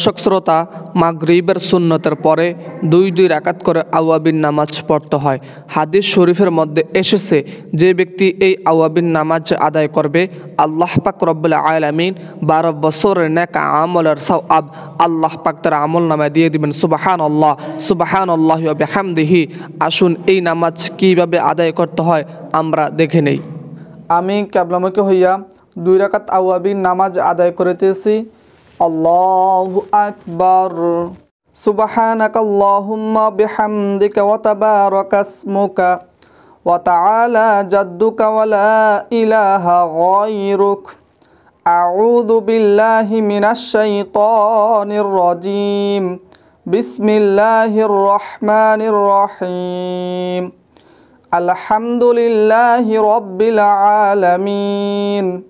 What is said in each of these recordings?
দর্শক শ্রোতা মাগরিবের সুন্নতের পরে দুই দুই রাকাত করে আওয়াবিন নামাজ পড়তে হয় হাদিস শরীফের মধ্যে এসেছে যে ব্যক্তি এই আওয়াবিন নামাজ আদায় করবে আল্লাহ পাক রব্বুল আলামিন বারো বছরের নেকা আমলের সাউ আব আল্লাহ পাক তার আমল নামায় দিয়ে দিবেন সুবাহান আল্লাহ সুবাহান আল্লাহ হামদিহি আসুন এই নামাজ কিভাবে আদায় করতে হয় আমরা দেখে নেই আমি ক্যাবলামুখী হইয়া দুই রাকাত আওয়াবিন নামাজ আদায় করিতেছি الله أكبر سبحانك اللهم بحمدك وتبارك اسمك وتعالى جدك ولا إله غيرك أعوذ بالله من الشيطان الرجيم بسم الله الرحمن الرحيم الحمد لله رب العالمين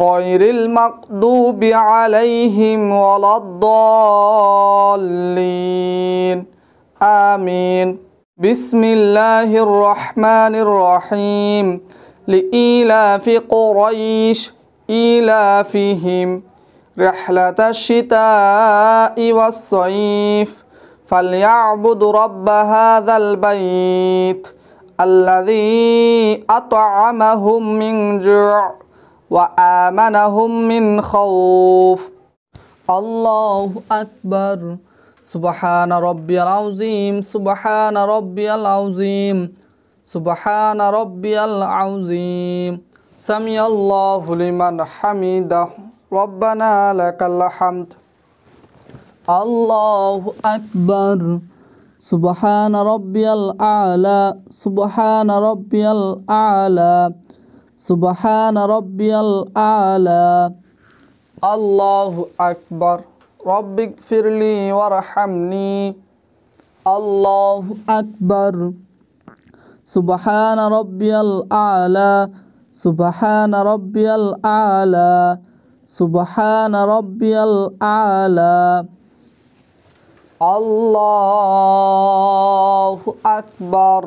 غير المقدوب عليهم ولا الضالين آمين بسم الله الرحمن الرحيم لإيلاف قريش إيلافهم رحلة الشتاء والصيف فليعبدوا رب هذا البيت الذي أطعمهم من جوع وآمنهم من خوف الله أكبر سبحان ربي العظيم سبحان ربي العظيم سبحان ربي العظيم سمي الله لمن حمده ربنا لك الحمد الله أكبر سبحان ربي الأعلى سبحان ربي الأعلى سبحان ربي الأعلى الله أكبر رب اغفر لي وارحمني الله أكبر سبحان ربي الأعلى سبحان ربي الأعلى سبحان ربي الأعلى الله أكبر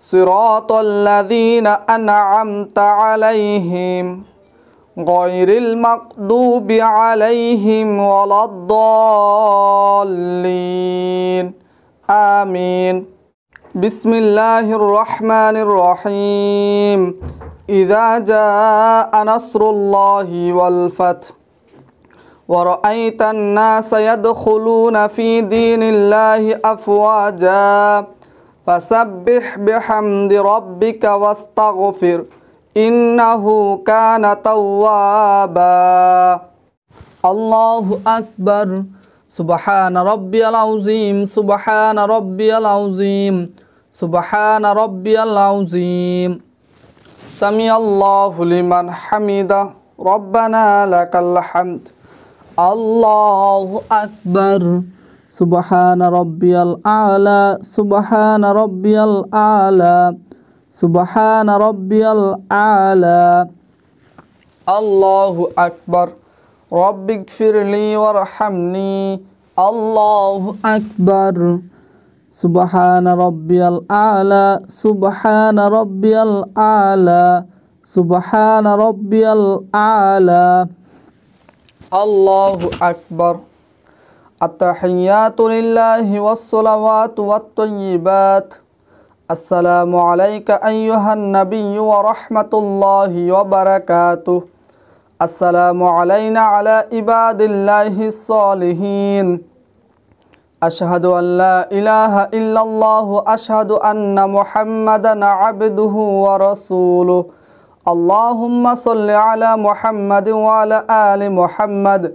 صراط الذين أنعمت عليهم غير المقدوب عليهم ولا الضالين آمين بسم الله الرحمن الرحيم إذا جاء نصر الله والفتح ورأيت الناس يدخلون في دين الله أفواجاً فسبح بحمد ربك واستغفر إنه كان توابا الله أكبر سبحان ربي العظيم سبحان ربي العظيم سبحان ربي العظيم سمي الله لمن حمده ربنا لك الحمد الله أكبر سبحان ربي الأعلى سبحان ربي الأعلى سبحان ربي الأعلى الله أكبر رب اغفر لي وارحمني الله أكبر سبحان ربي الأعلى سبحان ربي الأعلى سبحان ربي الأعلى الله أكبر التحيات لله والصلوات والطيبات السلام عليك أيها النبي ورحمة الله وبركاته السلام علينا على عباد الله الصالحين أشهد أن لا إله إلا الله أشهد أن محمدا عبده ورسوله اللهم صل على محمد وعلى آل محمد